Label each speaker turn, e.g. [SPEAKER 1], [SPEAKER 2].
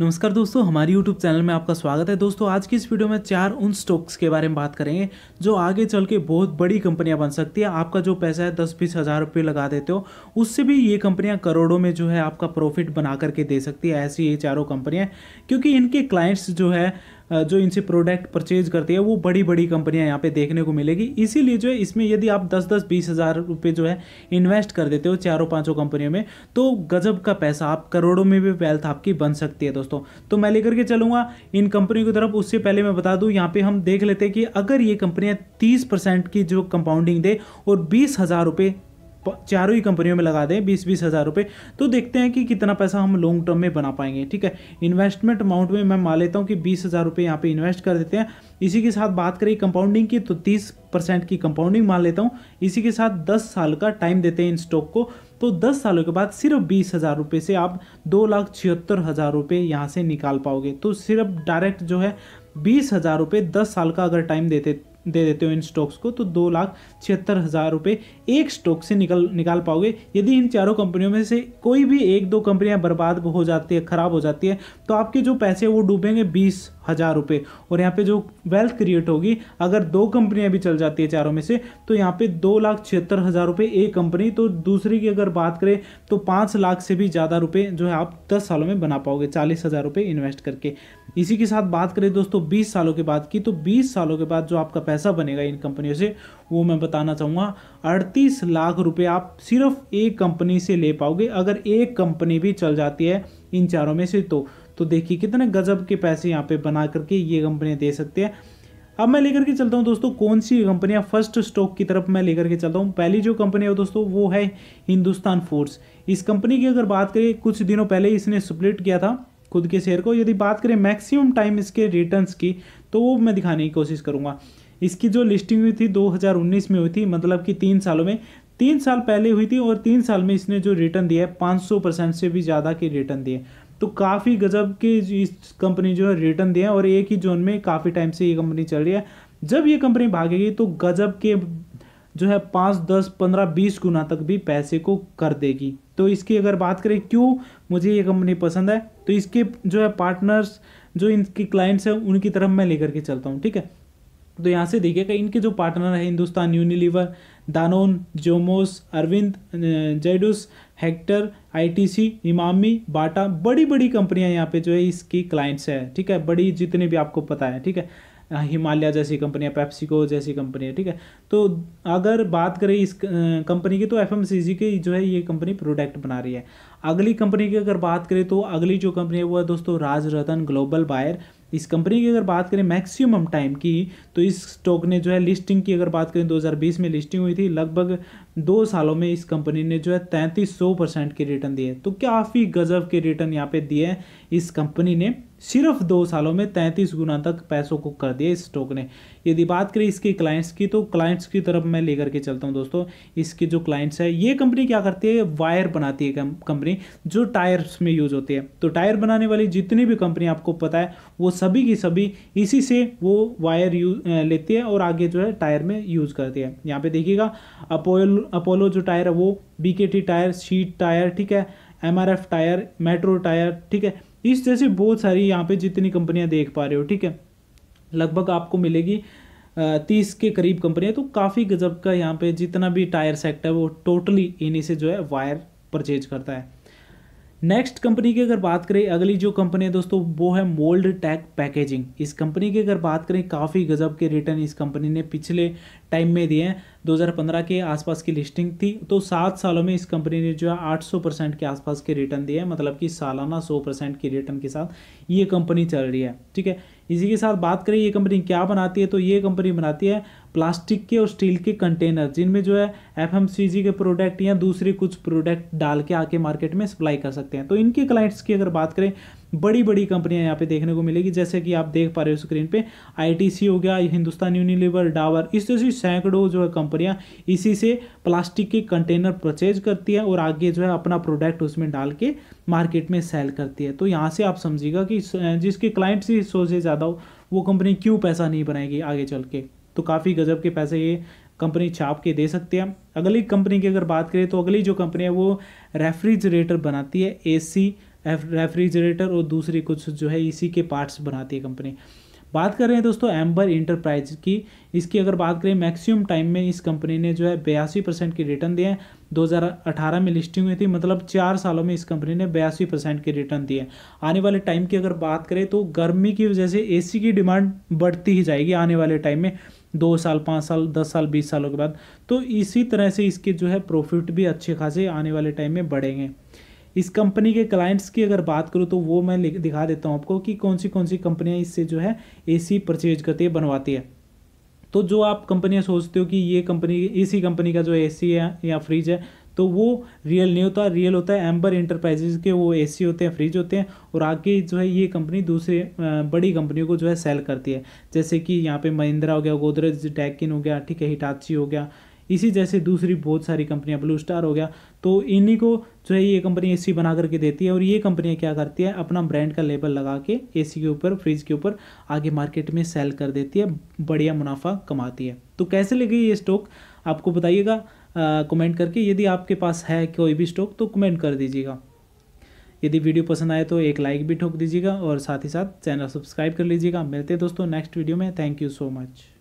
[SPEAKER 1] नमस्कार दोस्तों हमारे YouTube चैनल में आपका स्वागत है दोस्तों आज की इस वीडियो में चार उन स्टॉक्स के बारे में बात करेंगे जो आगे चल के बहुत बड़ी कंपनियां बन सकती है आपका जो पैसा है दस बीस हज़ार रुपये लगा देते हो उससे भी ये कंपनियां करोड़ों में जो है आपका प्रॉफिट बना करके दे सकती है ऐसी ये चारों कंपनियाँ क्योंकि इनके क्लाइंट्स जो है जो इनसे प्रोडक्ट परचेज करती है वो बड़ी बड़ी कंपनियाँ यहाँ पे देखने को मिलेगी इसीलिए जो है इसमें यदि आप दस दस बीस हज़ार रुपये जो है इन्वेस्ट कर देते हो चारों पाँचों कंपनियों में तो गजब का पैसा आप करोड़ों में भी वेल्थ आपकी बन सकती है दोस्तों तो मैं लेकर के चलूँगा इन कंपनियों की तरफ उससे पहले मैं बता दूँ यहाँ पर हम देख लेते हैं कि अगर ये कंपनियाँ तीस की जो कंपाउंडिंग दे और बीस हज़ार चारों ही कंपनियों में लगा दें बीस बीस हज़ार रुपये तो देखते हैं कि कितना पैसा हम लॉन्ग टर्म में बना पाएंगे ठीक है इन्वेस्टमेंट अमाउंट में मैं मान लेता हूँ कि बीस हज़ार रुपये यहाँ पर इन्वेस्ट कर देते हैं इसी के साथ बात करें कंपाउंडिंग की तो तीस परसेंट की कंपाउंडिंग मान लेता हूँ इसी के साथ दस साल का टाइम देते हैं इन स्टॉक को तो दस सालों के बाद सिर्फ बीस हज़ार रुपये से आप दो लाख छिहत्तर हज़ार रुपये यहाँ से निकाल पाओगे तो सिर्फ डायरेक्ट जो है बीस हज़ार रुपये दस साल का अगर टाइम देते दे देते हो इन स्टॉक्स को तो दो लाख छिहत्तर हज़ार रुपये एक स्टॉक से निकल निकाल पाओगे यदि इन चारों कंपनियों में से कोई भी एक दो कंपनियां बर्बाद हो जाती है ख़राब हो जाती है तो आपके जो पैसे वो डूबेंगे बीस हज़ार रुपये और यहाँ पे जो वेल्थ क्रिएट होगी अगर दो कंपनियाँ भी चल जाती है चारों में से तो यहाँ पे दो लाख छिहत्तर हज़ार रुपये एक कंपनी तो दूसरी की अगर बात करें तो पाँच लाख से भी ज़्यादा रुपये जो है आप दस सालों में बना पाओगे चालीस हज़ार रुपये इन्वेस्ट करके इसी के साथ बात करें दोस्तों बीस सालों के बाद की तो बीस सालों के बाद जो आपका पैसा बनेगा इन कंपनियों से वो मैं बताना चाहूँगा अड़तीस लाख रुपये आप सिर्फ एक कंपनी से ले पाओगे अगर एक कंपनी भी चल जाती है इन चारों में से तो तो देखिए कितने गजब के पैसे यहाँ पे बना करके ये कंपनियाँ दे सकते हैं अब मैं लेकर के चलता हूँ दोस्तों कौन सी कंपनियाँ फर्स्ट स्टॉक की तरफ मैं लेकर के चलता हूँ पहली जो कंपनी है दोस्तों वो है हिंदुस्तान फोर्स इस कंपनी की अगर बात करें कुछ दिनों पहले इसने स्प्लिट किया था खुद के शेयर को यदि बात करें मैक्सिमम टाइम इसके रिटर्न्स की तो वो मैं दिखाने की कोशिश करूँगा इसकी जो लिस्टिंग हुई थी 2019 में हुई थी मतलब कि तीन सालों में तीन साल पहले हुई थी और तीन साल में इसने जो रिटर्न दिया है पाँच परसेंट से भी ज़्यादा के रिटर्न दिए तो काफ़ी गजब के इस कंपनी जो है रिटर्न दिया है और एक ही जोन में काफ़ी टाइम से ये कंपनी चल रही है जब ये कंपनी भागेगी तो गजब के जो है पाँच दस पंद्रह बीस गुना तक भी पैसे को कर देगी तो इसकी अगर बात करें क्यों मुझे ये कंपनी पसंद है तो इसके जो है पार्टनर्स जो इनके क्लाइंट्स हैं उनकी तरफ मैं लेकर के चलता हूँ ठीक है तो यहाँ से देखिएगा इनके जो पार्टनर है हिंदुस्तान यूनिलीवर दानोन जोमोस Arvind Zydus Hector ITC Emami Bata बड़ी बड़ी कंपनियां यहाँ पे जो है इसकी क्लाइंट्स है ठीक है बड़ी जितने भी आपको पता है ठीक है हिमालय जैसी कंपनियाँ पेप्सिको जैसी कंपनी है ठीक है तो अगर बात करें इस कंपनी की तो एफ की जो है ये कंपनी प्रोडक्ट बना रही है अगली कंपनी की अगर बात करें तो अगली जो कंपनी है वो है दोस्तों राज रतन ग्लोबल बायर इस कंपनी की अगर बात करें मैक्सिमम टाइम की तो इस स्टॉक ने जो है लिस्टिंग की अगर बात करें 2020 में लिस्टिंग हुई थी लगभग दो सालों में इस कंपनी ने जो है तैंतीस सौ परसेंट के रिटर्न दिए तो काफ़ी गजब के रिटर्न यहाँ पे दिए हैं इस कंपनी ने सिर्फ दो सालों में तैंतीस गुना तक पैसों को कर दिया इस स्टॉक ने यदि बात करें इसके क्लाइंट्स की तो क्लाइंट्स की तरफ मैं लेकर के चलता हूँ दोस्तों इसके जो क्लाइंट्स है ये कंपनी क्या करती है वायर बनाती है कंपनी जो टायर्स में यूज होती है तो टायर बनाने वाली जितनी भी कंपनी आपको पता है वो सभी की सभी इसी से वो वायर यूज लेती है और आगे जो है टायर में यूज करती है यहाँ पे देखिएगा अपोयल अपोलो जो टायर है वो बी के टी टायर शीट टायर ठीक है M R F tyre metro tyre ठीक है इस जैसी बहुत सारी यहाँ पे जितनी कंपनियाँ देख पा रहे हो ठीक है लगभग आपको मिलेगी तीस के करीब कंपनियाँ तो काफ़ी गजब का यहाँ पे जितना भी टायर सेक्टर है वो टोटली इन्हीं से जो है वायर परचेज करता है नेक्स्ट कंपनी की अगर बात करें अगली जो कंपनी है दोस्तों वो है मोल्ड टैक पैकेजिंग इस कंपनी की अगर बात करें काफ़ी गजब के रिटर्न इस कंपनी ने पिछले टाइम में दिए हैं 2015 के आसपास की लिस्टिंग थी तो सात सालों में इस कंपनी ने जो है 800 परसेंट के आसपास के रिटर्न दिए मतलब कि सालाना 100 परसेंट के रिटर्न के साथ ये कंपनी चल रही है ठीक है इसी के साथ बात करें ये कंपनी क्या बनाती है तो ये कंपनी बनाती है प्लास्टिक के और स्टील के कंटेनर जिनमें जो है एफ के प्रोडक्ट या दूसरे कुछ प्रोडक्ट डाल के आके मार्केट में सप्लाई कर सकते हैं तो इनके क्लाइंट्स की अगर बात करें बड़ी बड़ी कंपनियां यहाँ पे देखने को मिलेगी जैसे कि आप देख पा रहे हो स्क्रीन पे आईटीसी हो गया हिंदुस्तान यूनिलीवर डावर इस तरह से सैकड़ों जो है कंपनियां इसी से प्लास्टिक के कंटेनर परचेज करती है और आगे जो है अपना प्रोडक्ट उसमें डाल के मार्केट में सेल करती है तो यहाँ से आप समझिएगा कि जिसके क्लाइंट से सौ ज़्यादा हो वो कंपनी क्यों पैसा नहीं बनाएगी आगे चल के तो काफ़ी गजब के पैसे ये कंपनी छाप के दे सकते हैं अगली कंपनी की अगर बात करें तो अगली जो कंपनी है वो रेफ्रिजरेटर बनाती है एसी रेफ्रिजरेटर और दूसरी कुछ जो है इसी के पार्ट्स बनाती है कंपनी बात कर रहे हैं दोस्तों एम्बर इंटरप्राइज की इसकी अगर बात करें मैक्सिमम टाइम में इस कंपनी ने जो है बयासी परसेंट की रिटर्न दिए हैं 2018 में लिस्टिंग हुई थी मतलब चार सालों में इस कंपनी ने बयासी परसेंट के रिटर्न दिए आने वाले टाइम की अगर बात करें तो गर्मी की वजह से ए की डिमांड बढ़ती ही जाएगी आने वाले टाइम में दो साल पाँच साल दस साल बीस सालों के बाद तो इसी तरह से इसके जो है प्रॉफिट भी अच्छे खासे आने वाले टाइम में बढ़ेंगे इस कंपनी के क्लाइंट्स की अगर बात करूँ तो वो मैं दिखा देता हूँ आपको कि कौन सी कौन सी कंपनियाँ इससे जो है सी परचेज करती है बनवाती है तो जो आप कंपनियाँ सोचते हो कि ये कंपनी इसी कंपनी का जो सी है या फ्रिज है तो वो रियल नहीं होता रियल होता है एम्बर इंटरप्राइजेज के वो एसी होते हैं फ्रिज होते हैं और आगे जो है ये कंपनी दूसरे बड़ी कंपनियों को जो है सेल करती है जैसे कि यहाँ पे महिंद्रा हो गया गोदरेज डैकिन हो गया ठीक है हिटाची हो गया इसी जैसे दूसरी बहुत सारी कंपनियां ब्लू स्टार हो गया तो इन्हीं को जो है ये कंपनी एसी बना करके देती है और ये कंपनियां क्या करती है अपना ब्रांड का लेबल लगा के एसी के ऊपर फ्रिज के ऊपर आगे मार्केट में सेल कर देती है बढ़िया मुनाफा कमाती है तो कैसे ले गई ये स्टॉक आपको बताइएगा कमेंट करके यदि आपके पास है कोई भी स्टॉक तो कमेंट कर दीजिएगा यदि वीडियो पसंद आए तो एक लाइक भी ठोक दीजिएगा और साथ ही साथ चैनल सब्सक्राइब कर लीजिएगा मिलते हैं दोस्तों नेक्स्ट वीडियो में थैंक यू सो मच